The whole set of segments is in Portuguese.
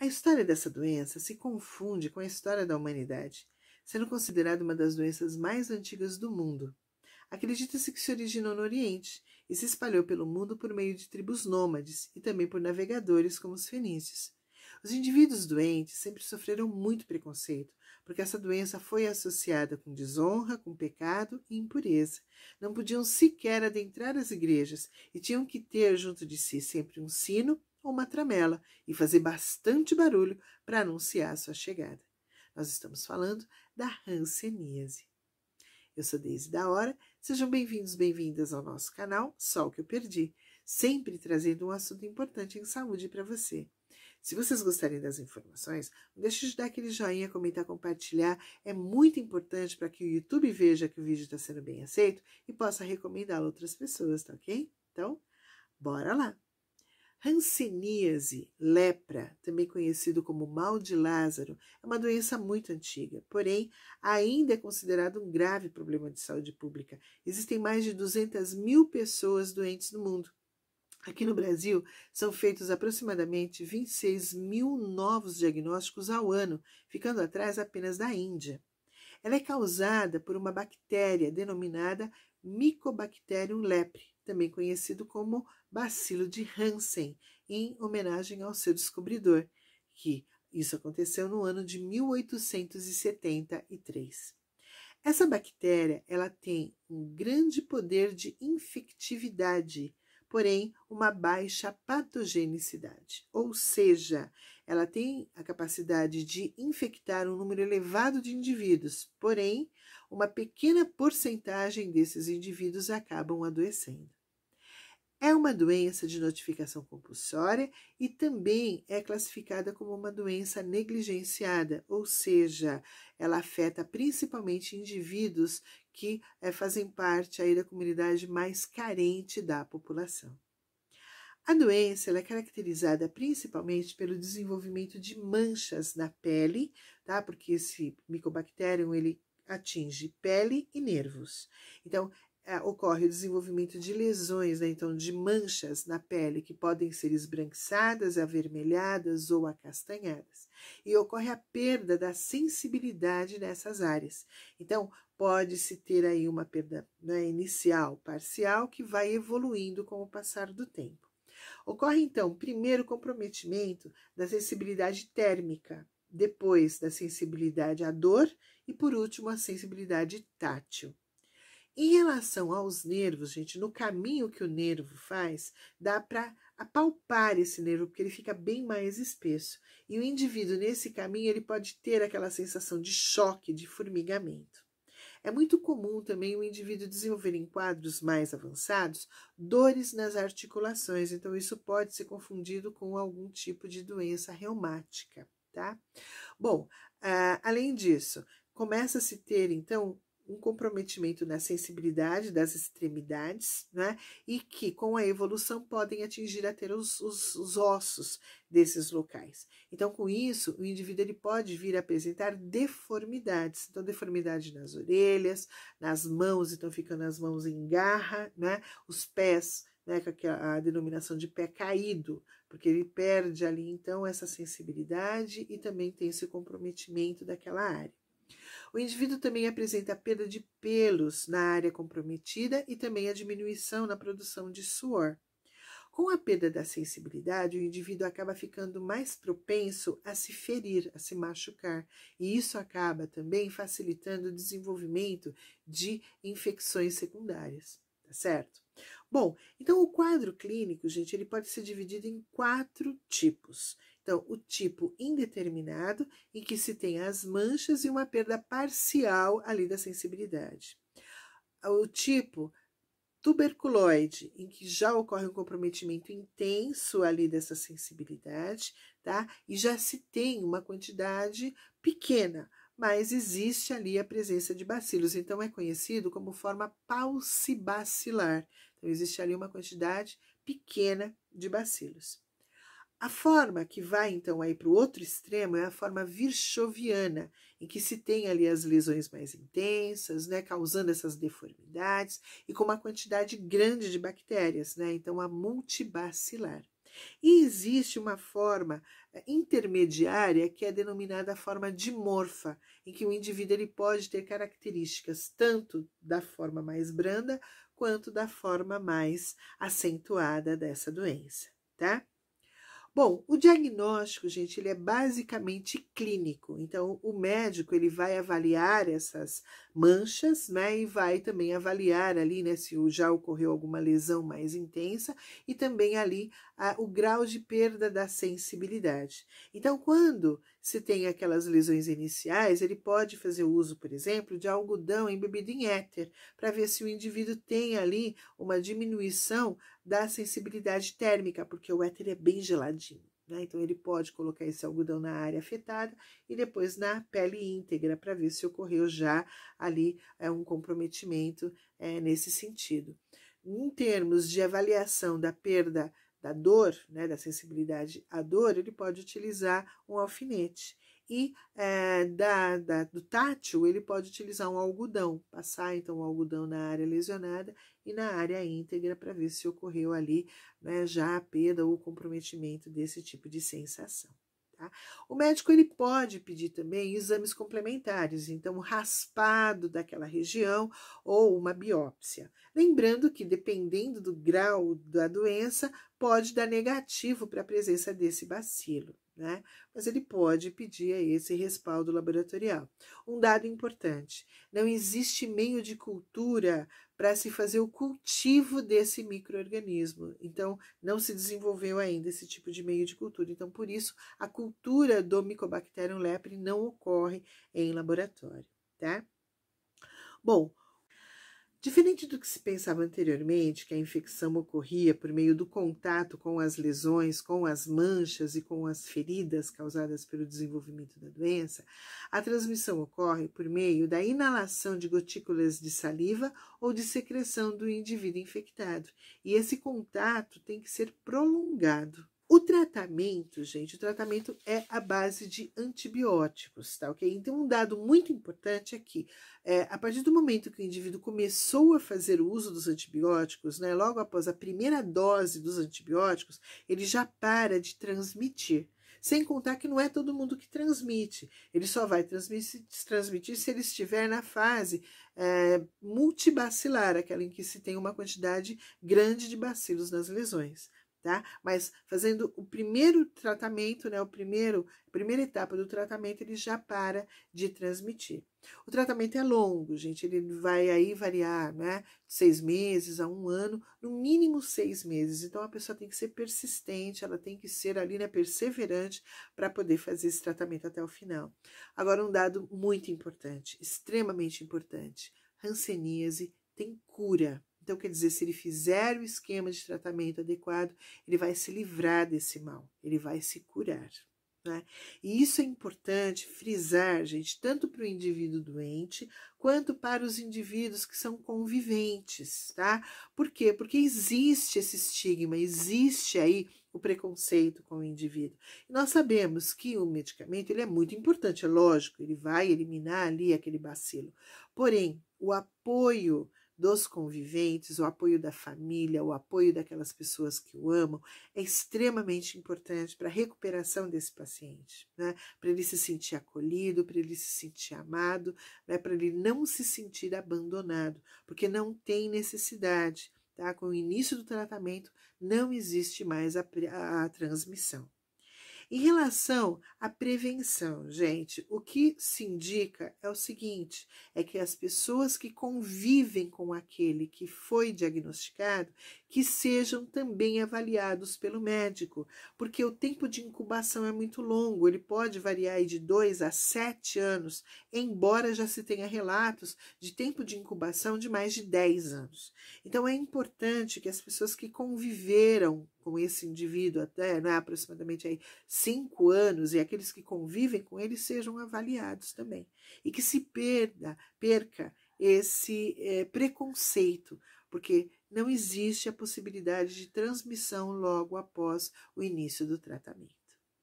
A história dessa doença se confunde com a história da humanidade, sendo considerada uma das doenças mais antigas do mundo. Acredita-se que se originou no Oriente e se espalhou pelo mundo por meio de tribos nômades e também por navegadores como os fenícios. Os indivíduos doentes sempre sofreram muito preconceito, porque essa doença foi associada com desonra, com pecado e impureza. Não podiam sequer adentrar as igrejas e tinham que ter junto de si sempre um sino ou uma tramela e fazer bastante barulho para anunciar a sua chegada. Nós estamos falando da hanseníase. Eu sou Deise da Hora, sejam bem-vindos, bem-vindas ao nosso canal Só o que eu perdi, sempre trazendo um assunto importante em saúde para você. Se vocês gostarem das informações, não deixe de dar aquele joinha, comentar, compartilhar. É muito importante para que o YouTube veja que o vídeo está sendo bem aceito e possa recomendá-lo a outras pessoas, tá ok? Então, bora lá! Hanseníase, lepra, também conhecido como mal de Lázaro, é uma doença muito antiga, porém ainda é considerado um grave problema de saúde pública. Existem mais de 200 mil pessoas doentes no mundo. Aqui no Brasil, são feitos aproximadamente 26 mil novos diagnósticos ao ano, ficando atrás apenas da Índia. Ela é causada por uma bactéria denominada Mycobacterium lepre, também conhecido como bacilo de Hansen, em homenagem ao seu descobridor, que isso aconteceu no ano de 1873. Essa bactéria, ela tem um grande poder de infectividade, porém uma baixa patogenicidade, ou seja, ela tem a capacidade de infectar um número elevado de indivíduos, porém, uma pequena porcentagem desses indivíduos acabam adoecendo. É uma doença de notificação compulsória e também é classificada como uma doença negligenciada, ou seja, ela afeta principalmente indivíduos que é, fazem parte aí da comunidade mais carente da população. A doença é caracterizada principalmente pelo desenvolvimento de manchas na pele, tá? Porque esse micobactérium ele atinge pele e nervos. Então, é, ocorre o desenvolvimento de lesões, né, então de manchas na pele que podem ser esbranquiçadas, avermelhadas ou acastanhadas. E ocorre a perda da sensibilidade nessas áreas. Então, pode-se ter aí uma perda né, inicial, parcial, que vai evoluindo com o passar do tempo. Ocorre, então, primeiro o comprometimento da sensibilidade térmica, depois da sensibilidade à dor e, por último, a sensibilidade tátil. Em relação aos nervos, gente, no caminho que o nervo faz, dá para apalpar esse nervo, porque ele fica bem mais espesso. E o indivíduo, nesse caminho, ele pode ter aquela sensação de choque, de formigamento. É muito comum também o indivíduo desenvolver em quadros mais avançados dores nas articulações, então isso pode ser confundido com algum tipo de doença reumática, tá? Bom, uh, além disso, começa-se ter, então, um comprometimento na sensibilidade das extremidades, né? E que, com a evolução, podem atingir até os, os, os ossos desses locais. Então, com isso, o indivíduo ele pode vir a apresentar deformidades. Então, deformidade nas orelhas, nas mãos, então ficando as mãos em garra, né? Os pés, né? Com a denominação de pé caído, porque ele perde ali, então, essa sensibilidade e também tem esse comprometimento daquela área. O indivíduo também apresenta perda de pelos na área comprometida e também a diminuição na produção de suor. Com a perda da sensibilidade, o indivíduo acaba ficando mais propenso a se ferir, a se machucar, e isso acaba também facilitando o desenvolvimento de infecções secundárias, tá certo? Bom, então o quadro clínico, gente, ele pode ser dividido em quatro tipos. Então, o tipo indeterminado, em que se tem as manchas e uma perda parcial ali da sensibilidade. O tipo tuberculoide, em que já ocorre um comprometimento intenso ali dessa sensibilidade, tá? E já se tem uma quantidade pequena, mas existe ali a presença de bacilos, então é conhecido como forma paucibacilar. Então existe ali uma quantidade pequena de bacilos. A forma que vai então aí para o outro extremo é a forma virchoviana, em que se tem ali as lesões mais intensas, né, causando essas deformidades e com uma quantidade grande de bactérias, né, então a multibacilar. E existe uma forma eh, intermediária que é denominada forma dimorfa, em que o indivíduo ele pode ter características tanto da forma mais branda quanto da forma mais acentuada dessa doença, tá? Bom, o diagnóstico, gente, ele é basicamente clínico. Então, o médico ele vai avaliar essas manchas, né? E vai também avaliar ali, né, se já ocorreu alguma lesão mais intensa e também ali a, o grau de perda da sensibilidade. Então, quando se tem aquelas lesões iniciais, ele pode fazer uso, por exemplo, de algodão embebido em éter, para ver se o indivíduo tem ali uma diminuição da sensibilidade térmica, porque o éter é bem geladinho. Né? Então, ele pode colocar esse algodão na área afetada e depois na pele íntegra, para ver se ocorreu já ali é, um comprometimento é, nesse sentido. Em termos de avaliação da perda da dor, né, da sensibilidade à dor, ele pode utilizar um alfinete. E é, da, da, do tátil, ele pode utilizar um algodão, passar então o algodão na área lesionada e na área íntegra para ver se ocorreu ali né, já a perda ou comprometimento desse tipo de sensação. Tá? O médico ele pode pedir também exames complementares, então raspado daquela região ou uma biópsia. Lembrando que, dependendo do grau da doença, pode dar negativo para a presença desse bacilo né? Mas ele pode pedir esse respaldo laboratorial. Um dado importante: não existe meio de cultura para se fazer o cultivo desse microorganismo. Então, não se desenvolveu ainda esse tipo de meio de cultura. Então, por isso, a cultura do Mycobacterium lepre não ocorre em laboratório, tá? Bom, Diferente do que se pensava anteriormente, que a infecção ocorria por meio do contato com as lesões, com as manchas e com as feridas causadas pelo desenvolvimento da doença, a transmissão ocorre por meio da inalação de gotículas de saliva ou de secreção do indivíduo infectado, e esse contato tem que ser prolongado. O tratamento, gente, o tratamento é a base de antibióticos, tá ok? Então, um dado muito importante aqui é, é, a partir do momento que o indivíduo começou a fazer o uso dos antibióticos, né, logo após a primeira dose dos antibióticos, ele já para de transmitir. Sem contar que não é todo mundo que transmite. Ele só vai transmitir, transmitir se ele estiver na fase é, multibacilar, aquela em que se tem uma quantidade grande de bacilos nas lesões tá? Mas fazendo o primeiro tratamento, né, o primeiro, a primeira etapa do tratamento, ele já para de transmitir. O tratamento é longo, gente, ele vai aí variar, né, de seis meses a um ano, no mínimo seis meses. Então, a pessoa tem que ser persistente, ela tem que ser ali, né, perseverante para poder fazer esse tratamento até o final. Agora, um dado muito importante, extremamente importante, hanseníase tem cura. Então, quer dizer, se ele fizer o esquema de tratamento adequado, ele vai se livrar desse mal, ele vai se curar. Né? E isso é importante frisar, gente, tanto para o indivíduo doente quanto para os indivíduos que são conviventes, tá? Por quê? Porque existe esse estigma, existe aí o preconceito com o indivíduo. E nós sabemos que o medicamento ele é muito importante, é lógico, ele vai eliminar ali aquele bacilo. Porém, o apoio dos conviventes, o apoio da família, o apoio daquelas pessoas que o amam, é extremamente importante para a recuperação desse paciente, né? Para ele se sentir acolhido, para ele se sentir amado, né? para ele não se sentir abandonado, porque não tem necessidade, tá? Com o início do tratamento, não existe mais a, a transmissão. Em relação à prevenção, gente, o que se indica é o seguinte: é que as pessoas que convivem com aquele que foi diagnosticado, que sejam também avaliados pelo médico, porque o tempo de incubação é muito longo, ele pode variar de 2 a 7 anos, embora já se tenha relatos de tempo de incubação de mais de 10 anos. Então é importante que as pessoas que conviveram com esse indivíduo até né, aproximadamente aí cinco anos e aqueles que convivem com ele sejam avaliados também e que se perda perca esse é, preconceito porque não existe a possibilidade de transmissão logo após o início do tratamento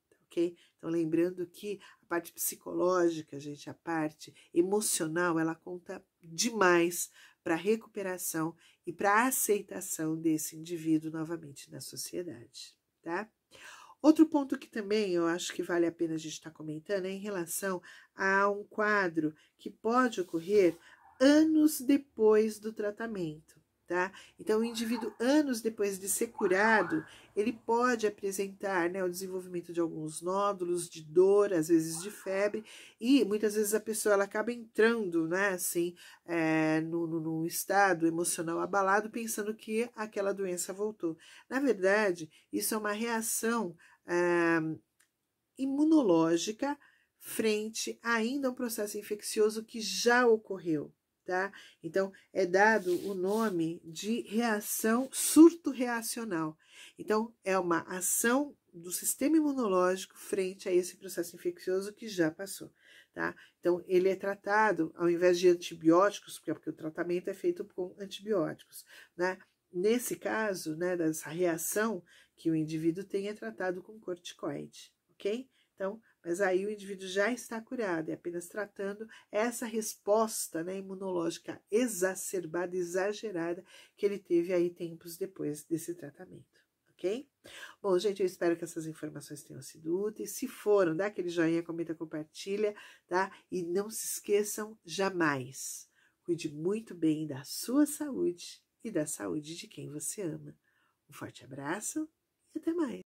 tá ok então lembrando que a parte psicológica gente a parte emocional ela conta demais para a recuperação e para a aceitação desse indivíduo novamente na sociedade, tá? Outro ponto que também eu acho que vale a pena a gente estar tá comentando é em relação a um quadro que pode ocorrer anos depois do tratamento tá? Então, o indivíduo, anos depois de ser curado, ele pode apresentar né, o desenvolvimento de alguns nódulos, de dor, às vezes de febre, e muitas vezes a pessoa ela acaba entrando, né, assim, é, no, no, no estado emocional abalado, pensando que aquela doença voltou. Na verdade, isso é uma reação é, imunológica frente ainda a um processo infeccioso que já ocorreu, tá? Então, é dado o nome de reação surto-reacional. Então, é uma ação do sistema imunológico frente a esse processo infeccioso que já passou, tá? Então, ele é tratado ao invés de antibióticos, porque o tratamento é feito com antibióticos, né? Nesse caso, né, dessa reação que o indivíduo tem, é tratado com corticoide, ok? Então, mas aí o indivíduo já está curado, é apenas tratando essa resposta né, imunológica exacerbada, exagerada, que ele teve aí tempos depois desse tratamento. Ok? Bom, gente, eu espero que essas informações tenham sido úteis. Se foram, dá aquele joinha, comenta, compartilha, tá? E não se esqueçam jamais. Cuide muito bem da sua saúde e da saúde de quem você ama. Um forte abraço e até mais.